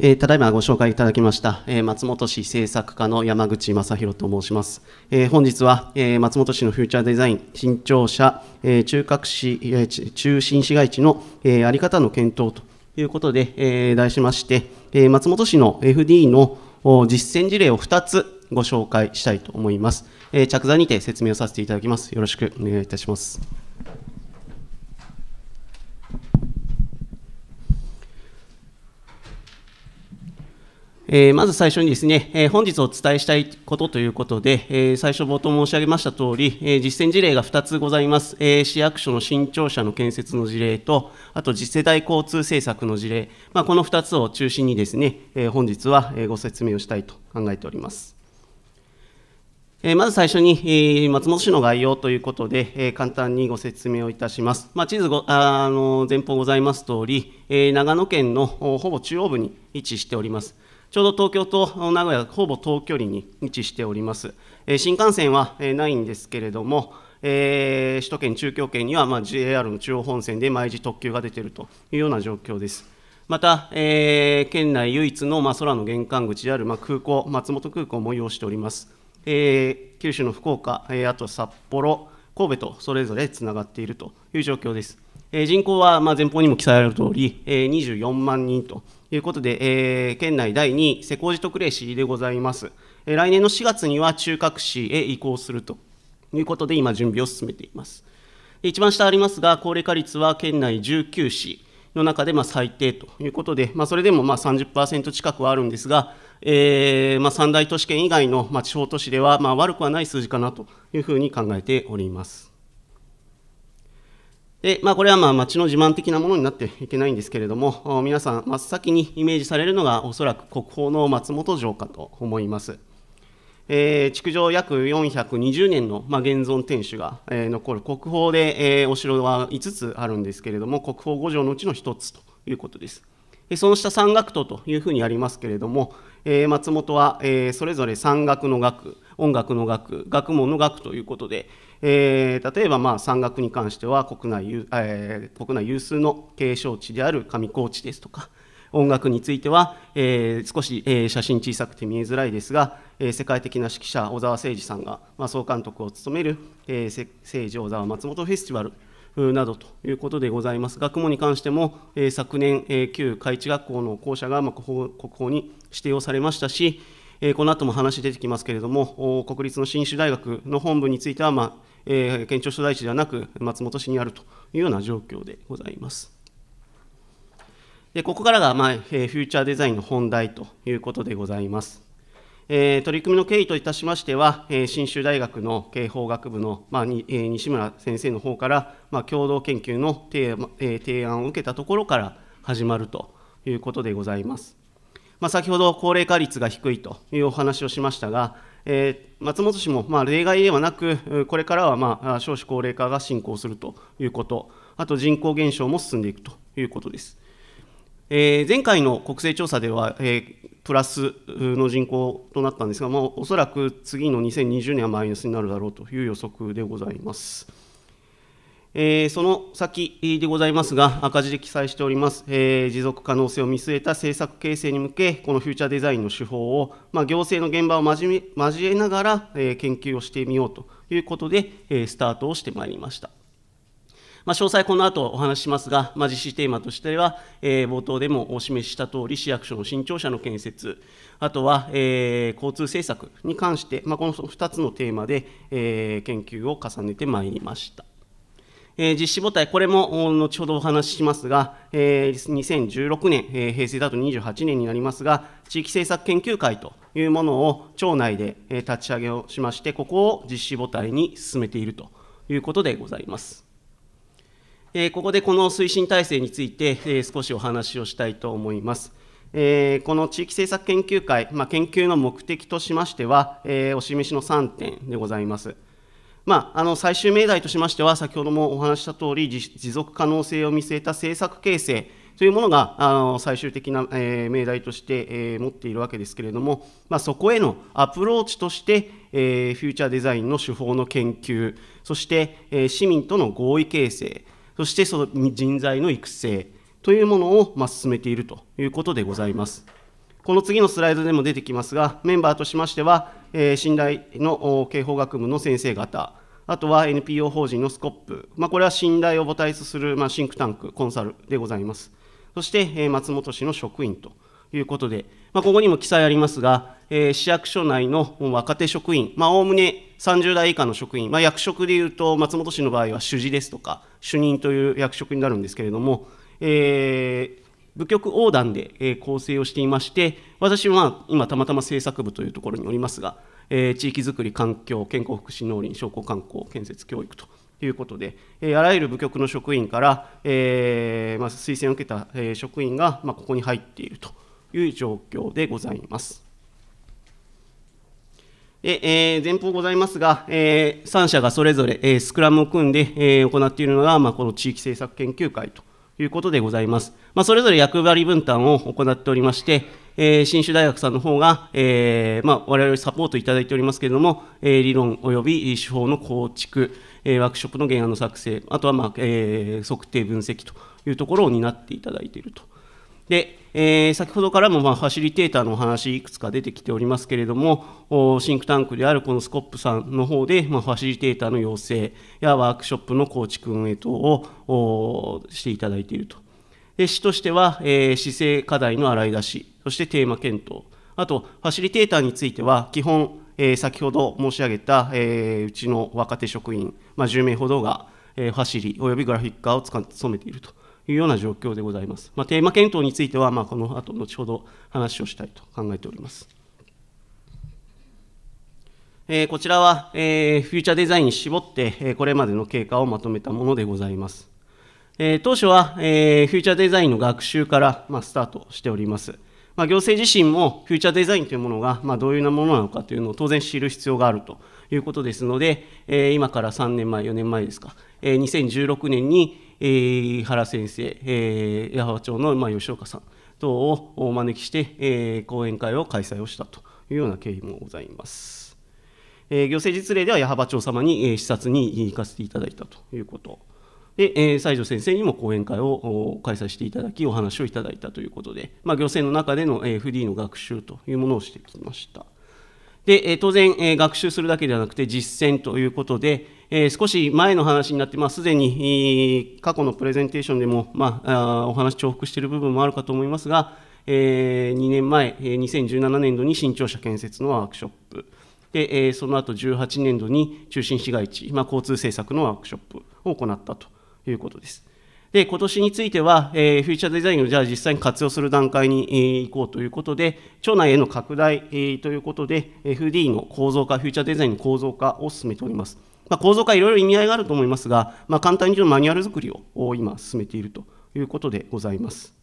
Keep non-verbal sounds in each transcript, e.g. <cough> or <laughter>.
えー、ただいまご紹介いただきました、えー、松本市政策課の山口正弘と申します。えー、本日は、え松本市のフューチャーデザイン新庁舎、え中核市、え中心市街地の、え在り方の検討ということで、え題しまして、え松本市の FD の実践事例を2つご紹介したいと思います。え着座にて説明をさせていただきます。よろしくお願いいたします。えー、まず最初にですね、えー、本日お伝えしたいことということで、えー、最初冒頭申し上げました通り、え実践事例が2つございます、え市役所の新庁舎の建設の事例と、あと次世代交通政策の事例、まあ、この2つを中心にですね、え本日はご説明をしたいと考えております。まず最初に、松本市の概要ということで、簡単にご説明をいたします。まあ、地図ごあの前方ございます通り、長野県のほぼ中央部に位置しております。ちょうど東京と名古屋、ほぼ等距離に位置しております。新幹線はないんですけれども、えー、首都圏、中京圏には、まあ、JR の中央本線で毎時特急が出ているというような状況です。また、えー、県内唯一の、まあ、空の玄関口である、まあ、空港、松本空港も要しております。えー、九州の福岡、えー、あと札幌、神戸とそれぞれつながっているという状況です。えー、人口は、まあ、前方にも記載ある通り、えー、24万人ということで、えー、県内第2位、施工時特例市でございます。えー、来年の4月には中核市へ移行するということで、今、準備を進めています。一番下ありますが、高齢化率は県内19市の中でまあ最低ということで、まあ、それでもまあ30%近くはあるんですが、えー、まあ三大都市圏以外のまあ地方都市ではまあ悪くはない数字かなというふうに考えております。でまあ、これはまあ町の自慢的なものになっていけないんですけれども皆さん真っ先にイメージされるのがおそらく国宝の松本城かと思います、えー、築城約420年の、まあ、現存天守が、えー、残る国宝で、えー、お城は5つあるんですけれども国宝5城のうちの1つということですでその下山岳塔というふうにありますけれども、え松本は、えそれぞれ山岳の岳音楽の学学問の学ということで、えー、例えばまあ山岳に関しては国内,、えー、国内有数の景勝地である上高地ですとか音楽については、えー、少し、えー、写真小さくて見えづらいですが、えー、世界的な指揮者小澤征爾さんが、まあ、総監督を務める、えー、小沢松本フェスティバルなどということでございます学問に関しても、えー、昨年、えー、旧開智学校の校舎が、まあ、国宝国宝に指定をされましたし、えこの後も話出てきますけれども、国立の信州大学の本部については、まあえ県庁所在地ではなく、松本市にあるというような状況でございます。でここからが、まあえフューチャーデザインの本題ということでございます。え取り組みの経緯といたしましては、え信州大学の経法学部の、まあにえ西村先生の方から、まあ、共同研究の提,、え提案を受けたところから始まるということでございます。まあ、先ほど高齢化率が低いというお話をしましたが、えー、松本市もまあ例外ではなく、これからはまあ少子高齢化が進行するということ、あと人口減少も進んでいくということです。えー、前回の国勢調査では、えー、プラスの人口となったんですが、まあ、おそらく次の2020年はマイナスになるだろうという予測でございます。えー、その先でございますが、赤字で記載しております、えー、持続可能性を見据えた政策形成に向け、このフューチャーデザインの手法を、まあ、行政の現場を交えながら、えー、研究をしてみようということで、えスタートをしてまいりました。まあ、詳細、この後お話ししますが、まあ、実施テーマとしては、え冒頭でもお示ししたとおり、市役所の新庁舎の建設、あとは、え交通政策に関して、まこの2つのテーマで、え研究を重ねてまいりました。え実施母体、これも後ほどお話ししますが、え2016年、え平成だと28年になりますが、地域政策研究会というものを町内で、え立ち上げをしまして、ここを実施母体に進めているということでございます。えここでこの推進体制について、え少しお話をしたいと思います。えこの地域政策研究会、ま研究の目的としましては、えお示しの3点でございます。まあ、あの最終命題としましては、先ほどもお話した通り、持続可能性を見据えた政策形成というものがあの最終的な、えー、命題として、えー、持っているわけですけれども、まあ、そこへのアプローチとして、えー、フューチャーデザインの手法の研究、そして、えー、市民との合意形成、そしてその人材の育成というものを、まあ、進めているということでございます。この次のスライドでも出てきますが、メンバーとしましては、えー、信頼の警報学部の先生方、あとは NPO 法人のスコップ、まあ、これは信頼を母体とする、まあ、シンクタンク、コンサルでございます。そして、え松本市の職員ということで、まあ、ここにも記載ありますが、えー、市役所内の若手職員、おおむね30代以下の職員、まあ、役職でいうと、松本市の場合は主事ですとか、主任という役職になるんですけれども、えー、部局横断で構成をしていまして、私は今、たまたま政策部というところにおりますが、えー、地域づくり、環境、健康福祉、農林、商工観光、建設、教育ということで、えあらゆる部局の職員から、えー、まあ、推薦を受けた、え職員が、まあ、ここに入っているという状況でございます。でえー、前方ございますが、えー、3社がそれぞれ、えスクラムを組んで、え行っているのが、まあ、この地域政策研究会ということでございます。まそれぞれ役割分担を行っておりまして、えー、新州大学さんの方が、えーまあ、我々サポートいただいておりますけれども、えー、理論及び手法の構築、えー、ワークショップの原案の作成、あとは、まあえー、測定分析というところを担っていただいていると。で、えー、先ほどからもまあファシリテーターのお話いくつか出てきておりますけれどもシンクタンクであるこのスコップさんの方で、まあ、ファシリテーターの要請やワークショップの構築運営等をしていただいているとで市としては、えー、市政課題の洗い出しそしてテーマ検討、あとファシリテーターについては、基本、えー、先ほど申し上げた、えー、うちの若手職員、まあ、10名ほどが、えー、ファシリおよびグラフィッカーを務めているというような状況でございます。まあ、テーマ検討については、まあ、この後後ほど話をしたいと考えております。えこちらは、えフューチャーデザインに絞って、えこれまでの経過をまとめたものでございます。え当初は、えフューチャーデザインの学習から、まスタートしております。まあ、行政自身もフューチャーデザインというものが、まどういうようなものなのかというのを当然知る必要があるということですので、え今から3年前、4年前ですか、え2016年に、え原先生、え矢幡町の、ま吉岡さん等をお招きして、え講演会を開催をしたというような経緯もございます。え行政実例では矢幅町様に、え視察に行かせていただいたということ。で、えー、西条先生にも講演会を開催していただき、お話をいただいたということで、まあ、行政の中での FD の学習というものをしてきました。で、えー、当然、えー、学習するだけではなくて実践ということで、えー、少し前の話になって、まあ、すでに、えー、過去のプレゼンテーションでも、まあ、あお話重複している部分もあるかと思いますが、えー、2年前、えー、2017年度に新庁舎建設のワークショップ、でその後18年度に中心市街地、まあ、交通政策のワークショップを行ったと。いうことです。で今年については、えー、フューチャーデザインをじゃあ実際に活用する段階に、えー、行こうということで、町内への拡大、えー、ということで、FD の構造化、フューチャーデザインの構造化を進めております。まあ、構造化、いろいろ意味合いがあると思いますが、まあ、簡単に言うとマニュアル作りを今、進めているということでございます。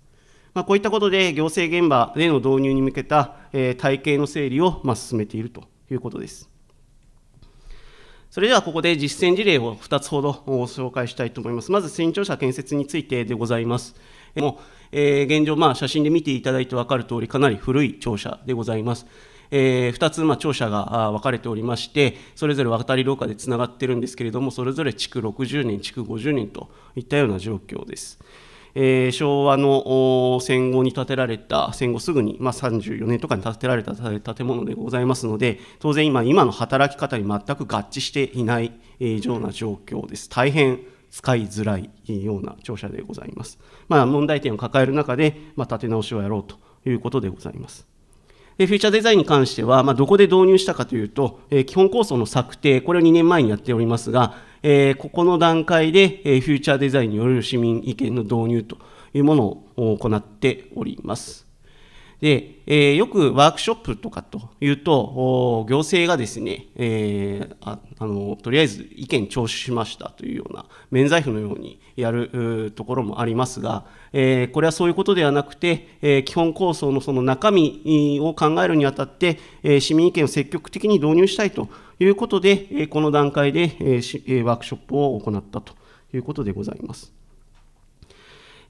まあ、こういったことで、行政現場での導入に向けた、えー、体系の整理を、まあ、進めているということです。それではここで実践事例を2つほど紹介したいと思います。まず、船庁舎建設についてでございます。もえー、現状、まあ、写真で見ていただいて分かるとおり、かなり古い庁舎でございます。えー、2つ、まあ、庁舎が分かれておりまして、それぞれ渡り廊下でつながってるんですけれども、それぞれ築60年、築50年といったような状況です。えー、昭和の戦後に建てられた戦後すぐに、まあ、34年とかに建てられた建物でございますので当然今今の働き方に全く合致していない、えー、ような状況です大変使いづらいような庁舎でございます、まあ、問題点を抱える中で、まあ、立て直しをやろうということでございますでフューチャーデザインに関しては、まあ、どこで導入したかというと、えー、基本構想の策定これを2年前にやっておりますがえー、ここの段階で、えー、フューチャーデザインによる市民意見の導入というものを行っております。で、えー、よくワークショップとかというと、行政がですね、えー、ああの、とりあえず意見聴取しましたというような、免罪符のようにやるところもありますが、えー、これはそういうことではなくて、え基本構想のその中身を考えるにあたって、え市民意見を積極的に導入したいということで、えこの段階で、えワークショップを行ったということでございます。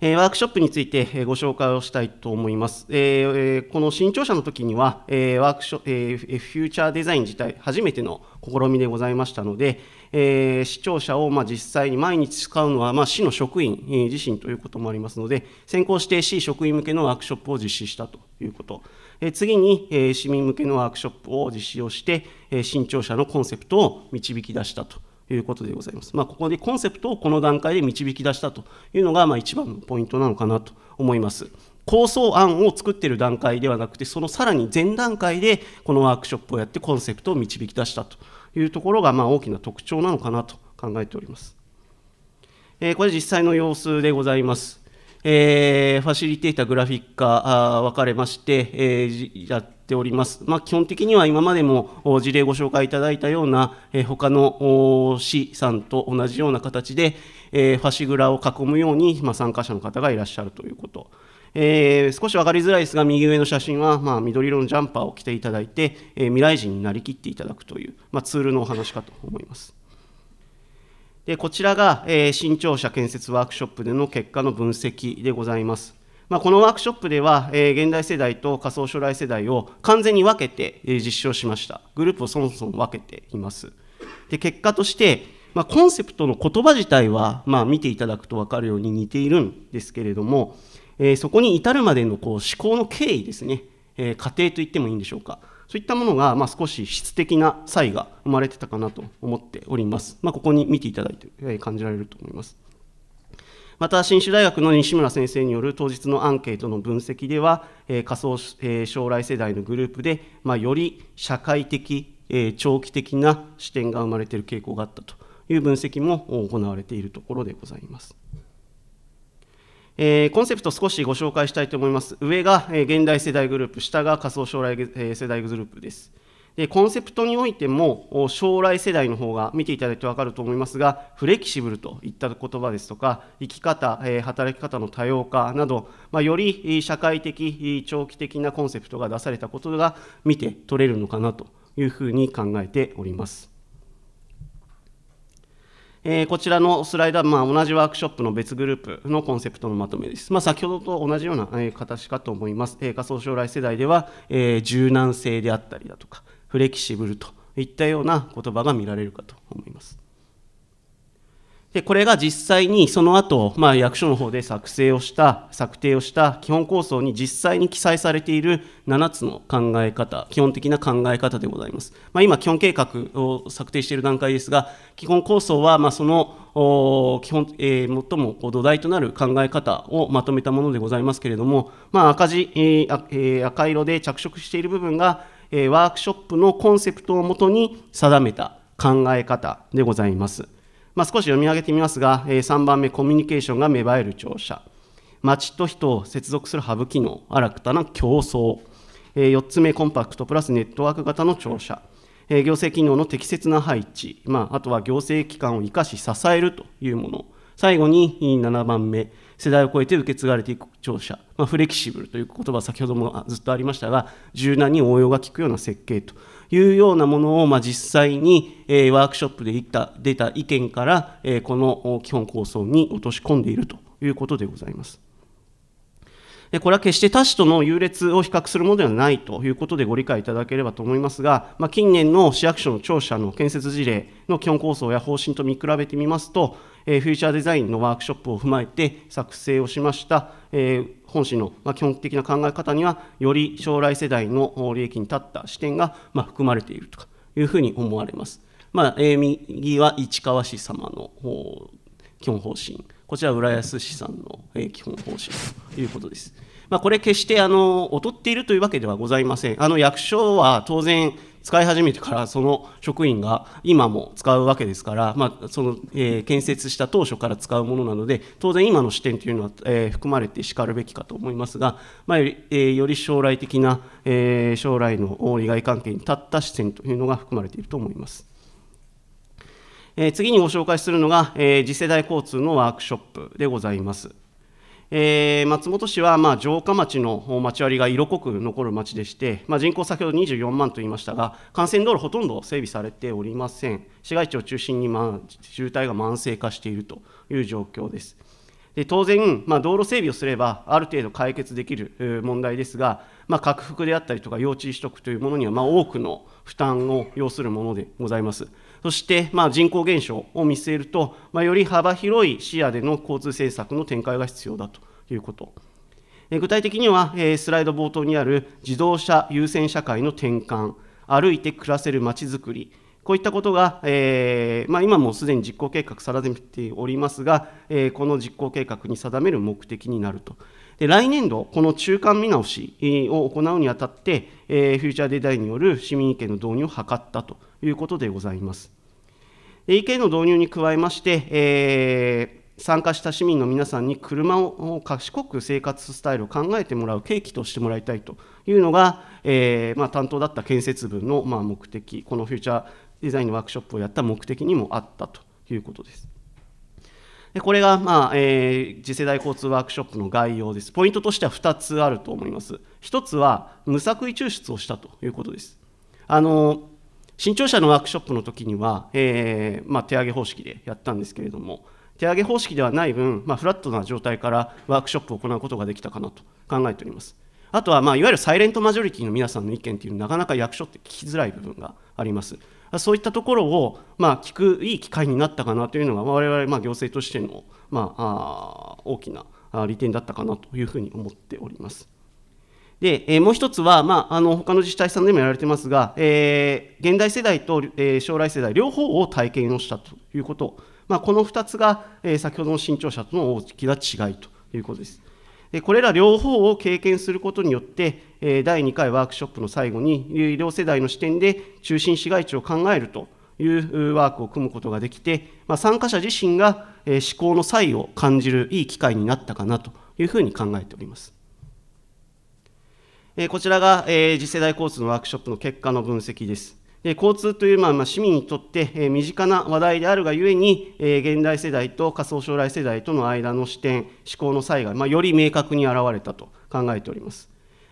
えワークショップについてご紹介をしたいと思います。えこの新庁舎の時には、えワークショ、えフューチャーデザイン自体初めての試みでございましたので、え視聴者をま実際に毎日使うのは、ま市の職員自身ということもありますので、先行して市職員向けのワークショップを実施したということ、え次に、え市民向けのワークショップを実施をして、え新庁舎のコンセプトを導き出したと。いうことでございます。まあ、ここでコンセプトをこの段階で導き出したというのが、まあ、一番のポイントなのかなと思います。構想案を作っている段階ではなくて、そのさらに前段階でこのワークショップをやってコンセプトを導き出したというところが、まあ、大きな特徴なのかなと考えております。えー、これ実際の様子でございます。えー、ファシリテータ、グラフィッカー分かれまして、えー、ております。まあ、基本的には今までも事例ご紹介いただいたような、え他の市さんと同じような形で、えファシグラを囲むように、ま参加者の方がいらっしゃるということ。えー、少し分かりづらいですが、右上の写真は、まあ、緑色のジャンパーを着ていただいて、えー、未来人になりきっていただくという、まあ、ツールのお話かと思います。でこちらが、えー、新庁舎建設ワークショップでの結果の分析でございます。まあ、このワークショップでは、えー、現代世代と仮想将来世代を完全に分けて、えー、実証しました。グループをそもそも分けています。で結果として、まあ、コンセプトの言葉自体は、まあ、見ていただくと分かるように似ているんですけれども、えー、そこに至るまでのこう思考の経緯ですね、えー、過程と言ってもいいんでしょうか。そういったものが、まあ、少し質的な差異が生まれてたかなと思っております。まあ、ここに見ていただいて、えー、感じられると思います。また、信州大学の西村先生による当日のアンケートの分析では、えー、仮想、えー、将来世代のグループで、まあ、より社会的、えー、長期的な視点が生まれている傾向があったという分析も行われているところでございます。えー、コンセプト少しご紹介したいと思います。上が、えー、現代世代グループ、下が仮想将来、えー、世代グループです。でコンセプトにおいても将来世代の方が見ていただいて分かると思いますがフレキシブルといった言葉ですとか生き方、え働き方の多様化など、まあ、より社会的長期的なコンセプトが出されたことが見て取れるのかなというふうに考えております。えこちらのスライドは、ま同じワークショップの別グループのコンセプトのまとめです。まあ、先ほどと同じような、え形かと思います。え仮想将来世代では、え柔軟性であったりだとか、フレキシブルといったような言葉が見られるかと思います。でこれが実際にその後、まあ役所の方で作成をした策定をした基本構想に実際に記載されている7つの考え方基本的な考え方でございます、まあ、今基本計画を策定している段階ですが基本構想はまその基本、えー、最も土台となる考え方をまとめたものでございますけれども、まあ、赤字、えー、赤色で着色している部分がえワークショップのコンセプトをもとに定めた考え方でございます。まあ、少し読み上げてみますが、え3番目、コミュニケーションが芽生える庁舎。町と人を接続するハブ機能、新たな競争。え4つ目、コンパクトプラスネットワーク型の庁舎。え行政機能の適切な配置、まあ、あとは行政機関を生かし支えるというもの。最後に7番目、世代を超えて受け継がれていく庁舎、まあ、フレキシブルという言葉先ほどもずっとありましたが、柔軟に応用が利くような設計というようなものを、まあ、実際に、えー、ワークショップで言った出た意見から、えー、この基本構想に落とし込んでいるということでございます。これは決して他市との優劣を比較するものではないということでご理解いただければと思いますが、まあ、近年の市役所の庁舎の建設事例の基本構想や方針と見比べてみますと、えフューチャーデザインのワークショップを踏まえて作成をしました、え本誌の基本的な考え方にはより将来世代の利益に立った視点がま含まれているとかいうふうに思われます。まあ、え右は市川市様の基本方針、こちら浦安市さんの、え基本方針ということです。まあ、これ決してあの劣っているというわけではございません。あの役所は当然使い始めてからその職員が今も使うわけですから、まあ、その、えー、建設した当初から使うものなので当然今の視点というのは、えー、含まれてしかるべきかと思いますが、まあ、よりえー、より将来的な、えー、将来の利害関係に立った視点というのが含まれていると思います。え次にご紹介するのが、え次世代交通のワークショップでございます。えー、松本市はまあ城下町の町割りが色濃く残る町でして、まあ、人口先ほど24万と言いましたが幹線道路ほとんど整備されておりません市街地を中心にまあ渋滞が慢性化しているという状況ですで当然、まあ、道路整備をすればある程度解決できる問題ですが、まあ、拡幅であったりとか用地取得というものにはまあ多くの負担を要するものでございますそして、まあ、人口減少を見据えると、まあ、より幅広い視野での交通政策の展開が必要だということ。具体的には、スライド冒頭にある自動車優先社会の転換、歩いて暮らせるまちづくり、こういったことが、えー、まあ、今もすでに実行計画定めておりますが、えー、この実行計画に定める目的になると。で来年度、この中間見直しを行うにあたって、えー、フューチャーデザインによる市民意見の導入を図ったということでございます。EK の導入に加えまして、えー、参加した市民の皆さんに車を賢く生活スタイルを考えてもらう契機としてもらいたいというのが、えー、まあ、担当だった建設部のま目的、このフューチャーデザインのワークショップをやった目的にもあったということです。でこれが、まあえー、次世代交通ワークショップの概要です。ポイントとしては2つあると思います。1つは無作為抽出をしたということです。あの新潮社のワークショップの時には、えーまあ、手上げ方式でやったんですけれども手上げ方式ではない分、まあ、フラットな状態からワークショップを行うことができたかなと考えておりますあとは、まあ、いわゆるサイレントマジョリティの皆さんの意見というのはなかなか役所って聞きづらい部分がありますそういったところを、まあ、聞くいい機会になったかなというのが我々、まあ、行政としての、まあ、あ大きな利点だったかなというふうに思っておりますで、えもう一つは、まあ、あの他の自治体さんでもやられてますが、えー、現代世代と、えー、将来世代両方を体験をしたということ、まあ、この2つが、えー、先ほどの新潮社との大きな違いということです。でこれら両方を経験することによって、え第2回ワークショップの最後に、医療世代の視点で中心市街地を考えるというワークを組むことができて、まあ、参加者自身が思考の差異を感じるいい機会になったかなというふうに考えております。えこちらが、え次世代交通のワークショップの結果の分析です。交通という、まあ、市民にとって身近な話題であるがゆえに、現代世代と仮想将来世代との間の視点、思考の差異が、まあ、より明確に現れたと考えております。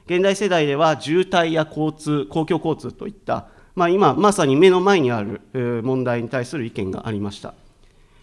現代世代では渋滞や交通、公共交通といった、まあ、今まさに目の前にある問題に対する意見がありました。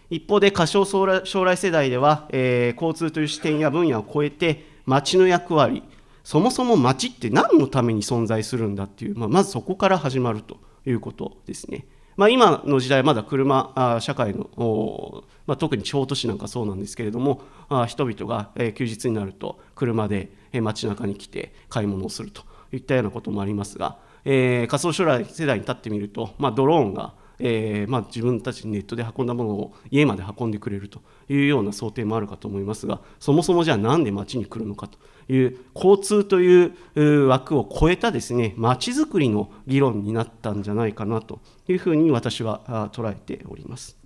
一方で、仮想将来世代では、えー、交通という視点や分野を超えて、町の役割、そもそも町って何のために存在するんだっていう、まあ、まずそこから始まるということですね。まあ、今の時代まだ車あ社会の、まあ、特に地方都市なんかそうなんですけれどもあ人々が、えー、休日になると車で、えー、街中に来て買い物をするといったようなこともありますが、えー、仮想将来世代に立ってみると、まあ、ドローンがえー、まあ、自分たちにネットで運んだものを家まで運んでくれるというような想定もあるかと思いますがそもそもじゃあなんで町に来るのかという交通という枠を超えたですね町づくりの議論になったんじゃないかなというふうに私は捉えております。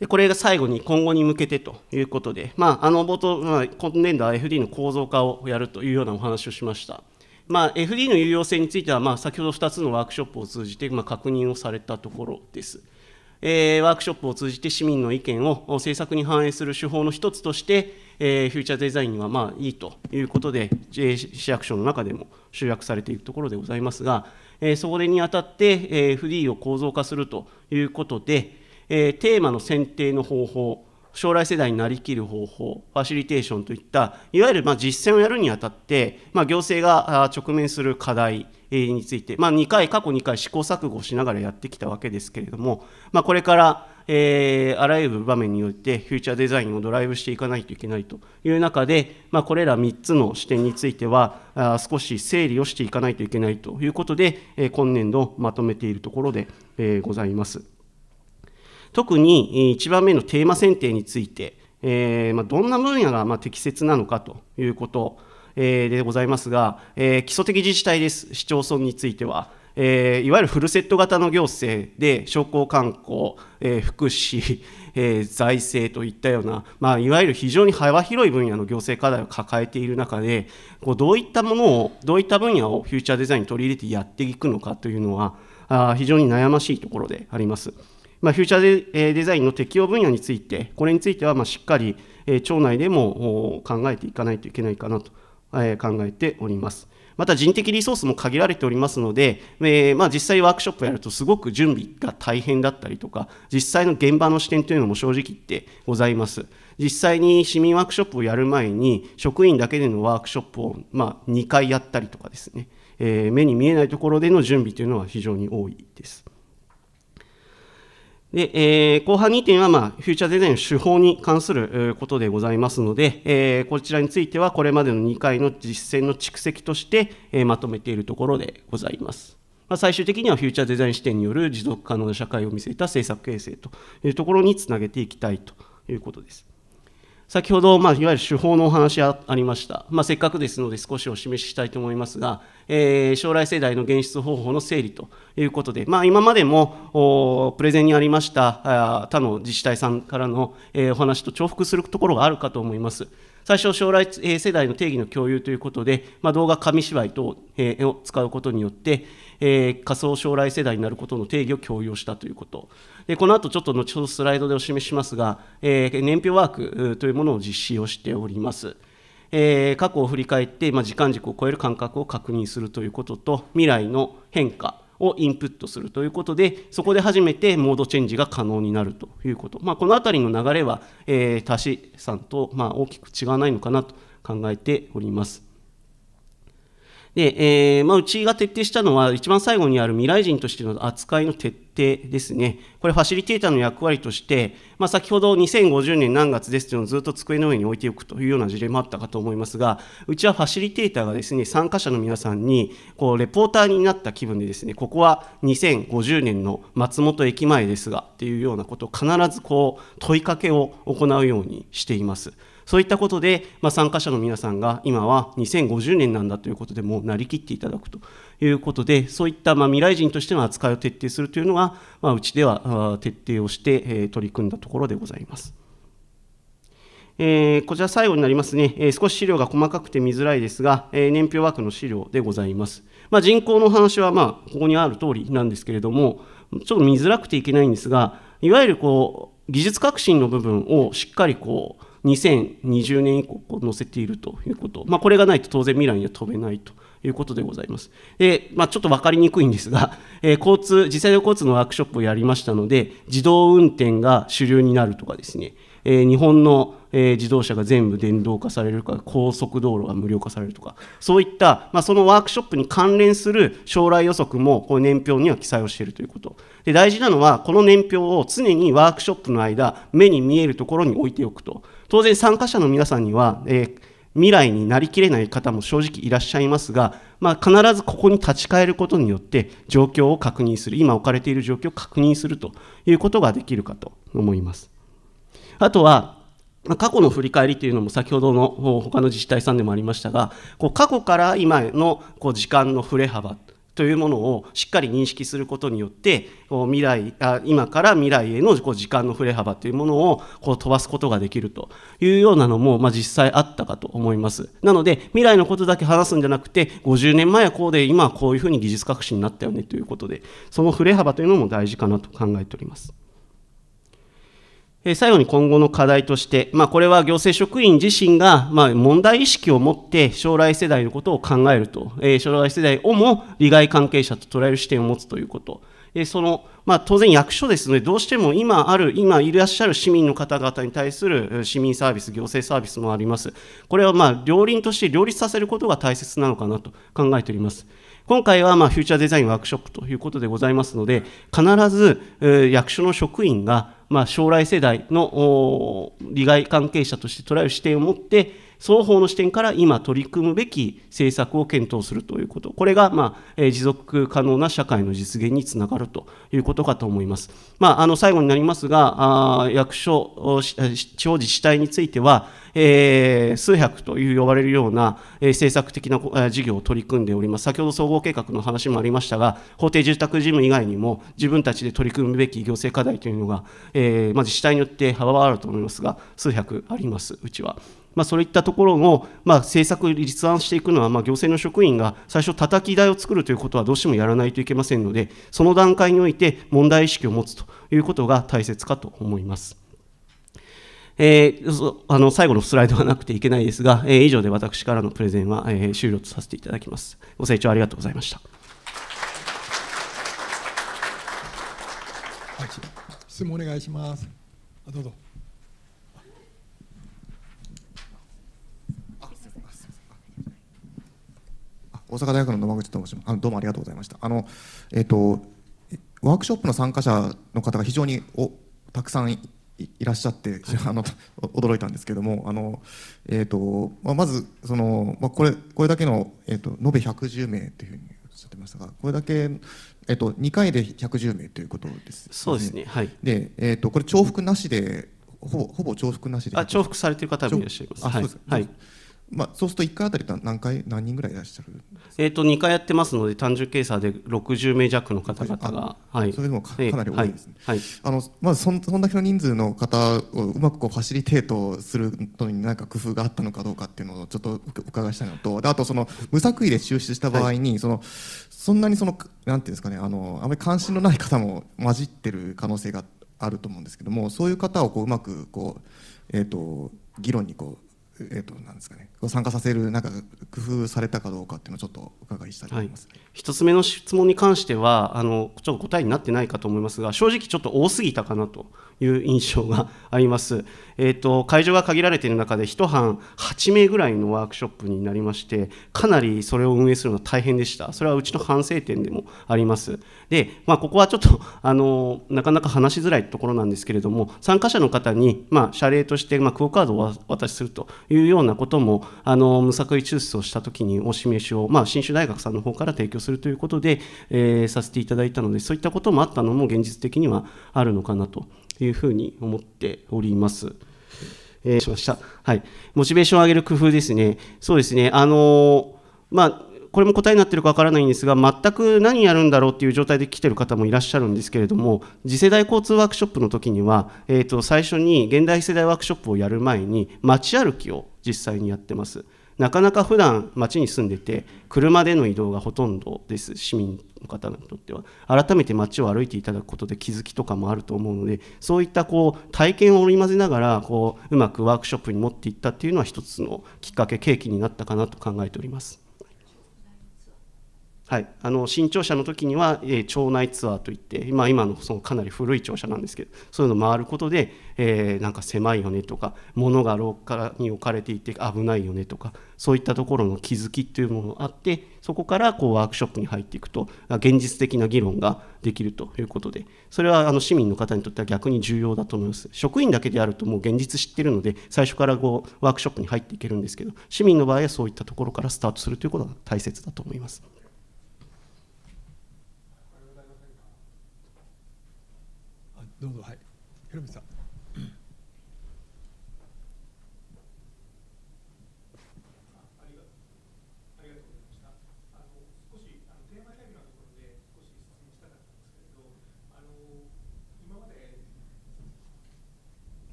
でこれが最後に今後に向けてということで、まあ、あの冒頭、まあ、今年度 IFD の構造化をやるというようなお話をしました。まあ、FD の有用性については、まあ、先ほど2つのワークショップを通じて、まあ、確認をされたところです。えー、ワークショップを通じて市民の意見を政策に反映する手法の一つとして、えー、フューチャーデザインにはまあいいということで、市役所の中でも集約されているところでございますが、えー、それにあたって、えー、FD を構造化するということで、えー、テーマの選定の方法、将来世代になりきる方法ファシリテーションといったいわゆるま実践をやるにあたって、まあ、行政が直面する課題について、まあ、2回過去2回試行錯誤しながらやってきたわけですけれども、まあ、これから、えー、あらゆる場面においてフューチャーデザインをドライブしていかないといけないという中で、まあ、これら3つの視点についてはあ少し整理をしていかないといけないということで、え今年度まとめているところで、えございます。特に1番目のテーマ選定について、えー、まあ、どんな分野がま適切なのかということ、えでございますが、え基礎的自治体です、市町村については。えー、いわゆるフルセット型の行政で商工観光、えー、福祉、えー、財政といったような、まあ、いわゆる非常に幅広い分野の行政課題を抱えている中でこうどういったものをどういった分野をフューチャーデザインに取り入れてやっていくのかというのはあ非常に悩ましいところであります。まあ、フューチャーデデザインの適用分野について、これについてはましっかり庁内でも考えていかないといけないかなと考えております。また人的リソースも限られておりますので、えー、まあ、実際ワークショップやるとすごく準備が大変だったりとか、実際の現場の視点というのも正直言ってございます。実際に市民ワークショップをやる前に、職員だけでのワークショップを、まあ、2回やったりとかですね、えー、目に見えないところでの準備というのは非常に多いです。で、えー、後半2点は、まあ、フューチャーデザインの手法に関することでございますので、えー、こちらについてはこれまでの2回の実践の蓄積として、えー、まとめているところでございます。まあ、最終的にはフューチャーデザイン視点による持続可能な社会を見据えた政策形成というところにつなげていきたいということです。先ほど、まあ、いわゆる手法のお話ありました、まあ、せっかくですので少しお示ししたいと思いますが、えー、将来世代の現実方法の整理ということで、まあ、今までもプレゼンにありました他の自治体さんからの、えー、お話と重複するところがあるかと思います。最初、将来世代の定義の共有ということで、まあ、動画紙芝居等を使うことによって、えー、仮想将来世代になることの定義を共有したということ。でこの後ちょっと後ほどスライドでお示ししますが、えー、年表ワークというものを実施をしております。えー、過去を振り返って、まあ、時間軸を超える感覚を確認するということと未来の変化をインプットするということでそこで初めてモードチェンジが可能になるということ、まあ、この辺りの流れは、えー、足し算と、まあ、大きく違わないのかなと考えております。で、えーまあ、うちが徹底したのは、一番最後にある未来人としての扱いの徹底ですね。これ、ファシリテーターの役割として、まあ、先ほど2050年何月ですというのをずっと机の上に置いておくというような事例もあったかと思いますが、うちはファシリテーターがですね、参加者の皆さんに、こう、レポーターになった気分でですね、ここは2050年の松本駅前ですが、っていうようなことを必ずこう、問いかけを行うようにしています。そういったことで、まあ、参加者の皆さんが今は2050年なんだということでもうなりきっていただくということでそういったま未来人としての扱いを徹底するというのが、まあ、うちでは徹底をして取り組んだところでございます。えー、こちら最後になりますね、えー、少し資料が細かくて見づらいですが、えー、年表枠の資料でございます。まあ、人口の話は、まあ、ここにある通りなんですけれども、ちょっと見づらくていけないんですが、いわゆるこう技術革新の部分をしっかりこう2020年以降を載せているということ、まあ、これがないと当然未来には飛べないということでございます。でまあ、ちょっと分かりにくいんですが、えー、交通、実際の交通のワークショップをやりましたので、自動運転が主流になるとかですね、えー、日本の、えー、自動車が全部電動化されるとか高速道路が無料化されるとかそういった、まあ、そのワークショップに関連する将来予測もこの年表には記載をしているということで大事なのはこの年表を常にワークショップの間目に見えるところに置いておくと当然参加者の皆さんには、えー未来になりきれない方も正直いらっしゃいますが、まあ、必ずここに立ち返ることによって状況を確認する今置かれている状況を確認するということができるかと思います。あとは、過去の振り返りというのも先ほどの他の自治体さんでもありましたが、こう過去から今のこう時間の振れ幅というものをしっかり認識することによって、こう未来あ今から未来へのこう時間の振れ幅というものをこう飛ばすことができるというようなのも、まあ、実際あったかと思います。なので、未来のことだけ話すんじゃなくて、50年前はこうで、今はこういうふうに技術革新になったよねということで、その振れ幅というのも大事かなと考えております。最後に今後の課題として、まあ、これは行政職員自身が、まあ、問題意識を持って将来世代のことを考えると、えー、将来世代をも利害関係者と捉える視点を持つということ、えー、その、まあ、当然役所ですので、どうしても今ある、今いらっしゃる市民の方々に対する市民サービス、行政サービスもあります。これはまあ両輪として両立させることが大切なのかなと考えております。今回はまあフューチャーデザインワークショップということでございますので、必ず役所の職員がまあ、将来世代の利害関係者として捉える視点を持って、双方の視点から今取り組むべき政策を検討するということ、これが、まあえ持続可能な社会の実現につながるということかと思います。まあ、あの最後になりますが、あ役所、地方自治体については、えー、数百という呼ばれるような、えー、政策的な、えー、事業を取り組んでおります。先ほど総合計画の話もありましたが、法定住宅事務以外にも自分たちで取り組むべき行政課題というのが、えーまあ、自治体によって幅はあると思いますが、数百あります、うちは。まあ、そういったところを、まあ、政策立案していくのは、まあ、行政の職員が最初、たたき台を作るということはどうしてもやらないといけませんので、その段階において問題意識を持つということが大切かと思います。えー、あの最後のスライドはなくていけないですが、えー、以上で私からのプレゼンは、えー、終了とさせていただきます。ご清聴ありがとうございました。質問お願いします。どうぞ。大阪大学の野間口と申しますどうもありがとうございましたあの、えーと、ワークショップの参加者の方が非常におたくさんいらっしゃって、あの驚いたんですけどもあの、えーとまあ、まずその、まあ、これこれだけの、えーと、延べ110名というふうにおっしゃってましたがこれだけ、えーと、と2回で110名ということです、ね、そうですね、はい、で、えーと、とこれ重複なしでほぼほぼ重複なしであ重複されている方もいらっしゃいます。あそうです、はい、はいまあ、そうすると1回あたり何回何人ぐらいいらっしゃるえー、と2回やってますので単純計算で60名弱の方々が、はい、それでもか,、なり多いですね、はいあのまあ、そんそんだけの人数の方をうまくこうファシリテートするのに何か工夫があったのかどうかっていうのをちょっとお伺いしたいのとであとその無作為で抽出した場合に、そのそんなにそのなんていうんですかねあのあまり関心のない方も混じってる可能性があると思うんですけどもそういう方をこううまくこう、えーと議論にこうえー、となんですかね、参加させるなんか工夫されたかどうかっていうのをちょっと伺いしたいと思います、はい、1つ目の質問に関してはあのちょっと答えになってないかと思いますが正直ちょっと多すぎたかなという印象があります。えーと、会場が限られている中で1班8名ぐらいのワークショップになりましてかなりそれを運営するのは大変でしたそれはうちの反省点でもありますで、まあ、ここはちょっと <laughs> あのなかなか話しづらいところなんですけれども参加者の方に、まあ、謝礼として、まあ、クオ・カードをお渡しするというようなこともあの無作為抽出をした時にお示しを、まあ、信州大学さんの方から提供するということで、えー、させていただいたのでそういったこともあったのも現実的にはあるのかなとっていうふうに思っております。えー、しました。はい。モチベーションを上げる工夫ですね。そうですね。あのー、まあ、これも答えになってるかわからないんですが、全く何やるんだろうっていう状態で来てる方もいらっしゃるんですけれども、次世代交通ワークショップの時には、えー、と最初に現代世代ワークショップをやる前に、街歩きを実際にやってます。なかなか普段街に住んでて、車での移動がほとんどです、市民の方にとっては改めて街を歩いていただくことで気づきとかもあると思うのでそういったこう体験を織り交ぜながらこううまくワークショップに持っていったっていうのは一つのきっかけ契機になったかなと考えております。はい、あの新庁舎の時には、えー、町内ツアーといって、まあ、今のそのかなり古い庁舎なんですけどそういうのを回ることで、えー、なんか狭いよねとか物が廊下に置かれていて危ないよねとかそういったところの気づきというものがあってそこからこうワークショップに入っていくと現実的な議論ができるということでそれはあの市民の方にとっては逆に重要だと思います職員だけであるともう現実知ってるので最初からこうワークショップに入っていけるんですけど市民の場合はそういったところからスタートするということが大切だと思います。どうぞはいひろみさん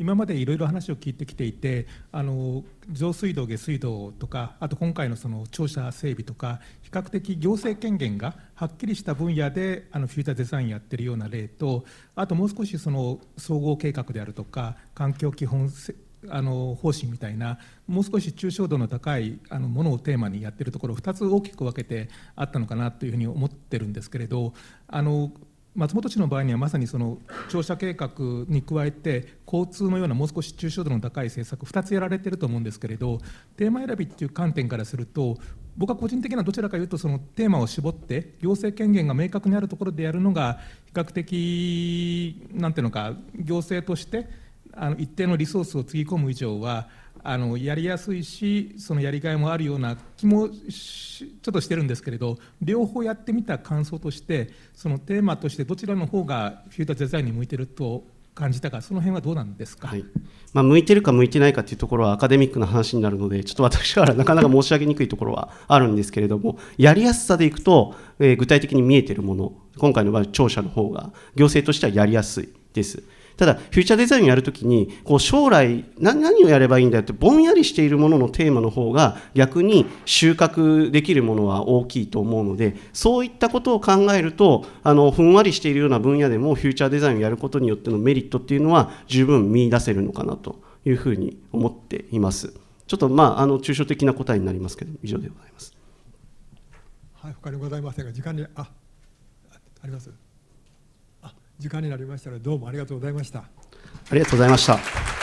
今までいろいろ話を聞いてきていてあの上水道下水道とかあと今回のその庁舎整備とか比較的行政権限がはっきりした分野であのフューチャーデザインやってるような例とあともう少しその総合計画であるとか環境基本あの方針みたいなもう少し抽象度の高いあのものをテーマにやってるところ2つ大きく分けてあったのかなというふうに思ってるんですけれどあの松本市の場合にはまさにその庁舎計画に加えて交通のようなもう少し抽象度の高い政策2つやられてると思うんですけれどテーマ選びっていう観点からすると僕は個人的にはどちらかというとそのテーマを絞って行政権限が明確にあるところでやるのが比較的何ていうのか行政としてあの一定のリソースをつぎ込む以上はあのやりやすいしそのやりがいもあるような気もちょっとしてるんですけれど両方やってみた感想としてそのテーマとしてどちらの方がフューチャーデザインに向いてると感じたかその辺はどうなんですか、はいまあ、向いてるか向いてないかというところはアカデミックな話になるのでちょっと私からなかなか申し上げにくいところはあるんですけれどもやりやすさでいくと、えー、具体的に見えてるもの今回の場合庁舎の方が行政としてはやりやすいです。ただ、フューチャーデザインやるときに、こう将来何をやればいいんだよって、ぼんやりしているもののテーマの方が、逆に収穫できるものは大きいと思うので、そういったことを考えると、あのふんわりしているような分野でも、フューチャーデザインをやることによってのメリットっていうのは、十分見出せるのかなというふうに思っています。ちょっとまあ、あの抽象的な答えになりますけど、以上でございます。はい、他にございませんが、時間に、あ、あります。時間になりましたらどうもありがとうございましたありがとうございました